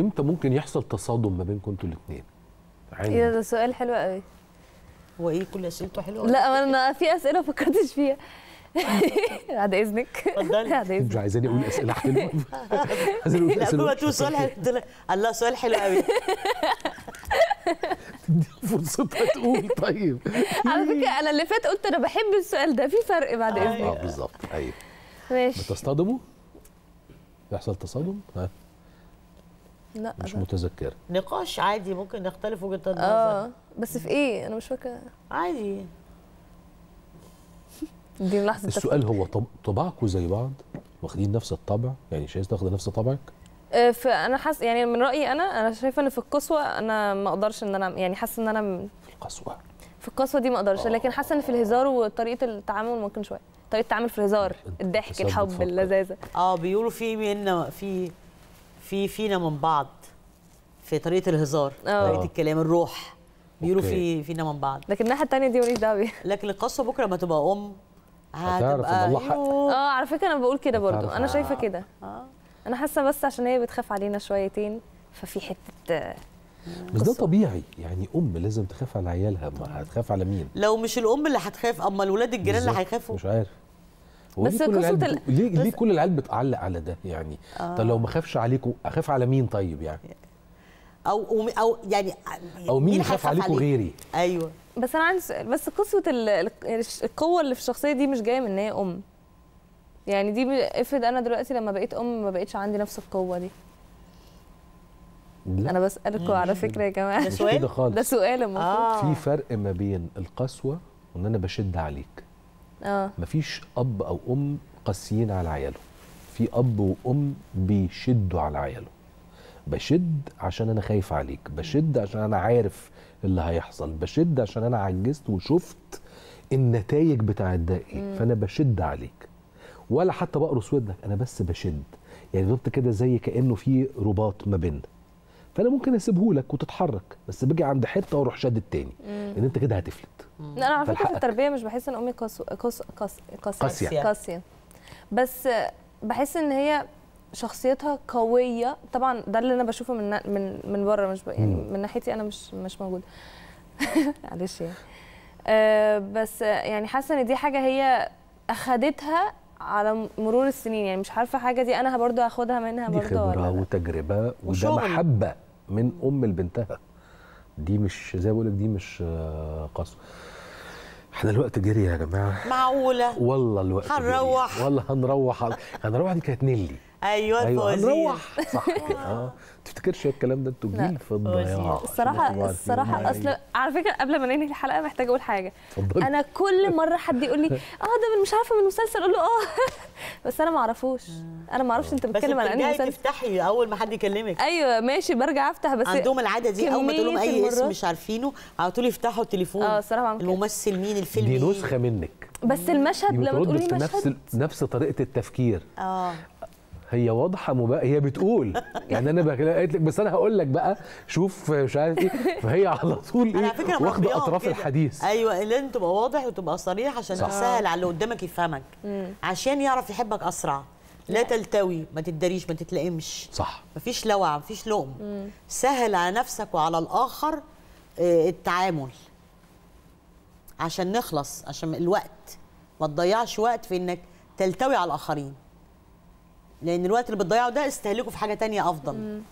امتى ممكن يحصل تصادم ما بينكم انتوا الاثنين؟ ايه ده سؤال حلو قوي هو ايه كل اسئلته حلوه لا انا في اسئله ما فكرتش فيها بعد اذنك اتفضلي مش عايزاني اقول اسئله حلوه عايزاني اقول اسئله لا هو سؤال حلو الله سؤال حلو قوي دي فرصتها تقول طيب على فكره انا اللي فات قلت انا بحب السؤال ده في فرق بعد أيوة. اذنك اه بالظبط ايوه ماشي بتصطدموا؟ يحصل تصادم؟ ها لا مش متذكره نقاش عادي ممكن نختلف وجهه النظر اه بس في ايه انا مش فاكره عادي دي لحظه السؤال هو طبعكم طباعكم زي بعض واخدين نفس الطبع يعني شايف تاخد نفس طبعك آه، فانا حاسه يعني من رايي انا انا شايفه ان في القسوه انا ما اقدرش ان انا يعني حاسه ان انا م... في القسوه في القسوه دي ما اقدرش آه. لكن حاسه ان في الهزار وطريقه التعامل ممكن شويه طريقه التعامل في الهزار الضحك الحب اللذاذه اه بيقولوا في منا في في فينا من بعض في طريقه الهزار آه. طريقه آه. الكلام الروح بيقولوا في فينا من بعض لكن الناحيه الثانيه دي ماليش دعوه بيها لكن القصه بكره ما تبقى ام هتبقى أيوه. اه على فكره انا بقول كده برضو انا شايفه آه. كده اه انا حاسه بس عشان هي بتخاف علينا شويتين ففي حته بس ده طبيعي يعني ام لازم تخاف على عيالها ما هتخاف على مين لو مش الام اللي هتخاف اما الولاد الجيران اللي هيخافوا مش عارف بس قصه ال... ليه, بس... ليه كل العيال بتعلق على ده يعني آه. طب لو ما آه. خافش عليكم اخاف على مين طيب يعني او او يعني او مين يخاف عليكم غيري ايوه بس انا عندي سؤال بس قصه القوه اللي في الشخصيه دي مش جايه من ان هي ام يعني دي افرض انا دلوقتي لما بقيت ام ما بقتش عندي نفس القوه دي لا. انا بسالكم على فكره يا جماعه ده سؤال ده سؤال المفروض آه. في فرق ما بين القسوه وان انا بشد عليك اه مفيش اب او ام قاسيين على عياله في اب وام بيشدوا على عياله بشد عشان انا خايف عليك بشد عشان انا عارف اللي هيحصل بشد عشان انا عجزت وشفت النتائج بتاعت ده ايه فانا بشد عليك ولا حتى بقرص ودنك انا بس بشد يعني ضبط كده زي كانه في رباط ما بيننا فانا ممكن اسيبهولك وتتحرك بس باجي عند حته واروح شد التاني لان انت كده هتفلت انا على فكره في التربيه مش بحس ان امي قاسيه قاسيه قاسيه قاسيه بس بحس ان هي شخصيتها قويه طبعا ده اللي انا بشوفه من من من بره مش يعني من ناحيتي انا مش مش موجوده معلش يعني أه بس يعني حاسه ان دي حاجه هي اخدتها على مرور السنين يعني مش عارفه حاجه دي انا برضو هاخدها منها برضو دي خبره ولا وتجربه وده محبه من ام لبنتها دي مش زي ما بقول لك دي مش قسوه آه، احنا الوقت جري يا جماعه معقوله والله الوقت هنروح والله هنروح هنروح دي كانت نيلي ايوه ايوه نروح صح كده اه تفتكرش الكلام ده انتوا جيل في الضياع الصراحه الصراحه اصل على فكره قبل ما ننهي الحلقه محتاجه اقول حاجه فضل. انا كل مره حد يقول لي اه ده من مش عارفه من مسلسل اقول له اه بس انا ما اعرفوش انا ما اعرفش آه. انت بتتكلم على انهي مسلسل تفتحي اول ما حد يكلمك ايوه ماشي برجع افتح بس عندهم العاده دي اول ما تقول لهم اي اسم مش عارفينه على طول يفتحوا التليفون اه الصراحه الممثل مين الفيلم دي نسخه منك بس المشهد لما تقولي مشهد نفس نفس طريقه التفكير اه هي واضحه مبا... هي بتقول يعني انا قالت لك بس انا هقول لك بقى شوف مش عارف ايه فهي على طول ايه واخده اطراف كده. الحديث ايوه لازم تبقى واضح وتبقى صريح عشان تسهل على اللي قدامك يفهمك عشان يعرف يحبك اسرع لا تلتوي ما تداريش ما تتلائمش صح مفيش لوعه مفيش لوم مم. سهل على نفسك وعلى الاخر آه، التعامل عشان نخلص عشان الوقت ما تضيعش وقت في انك تلتوي على الاخرين لان الوقت اللي بتضيعه ده استهلكه في حاجه تانية افضل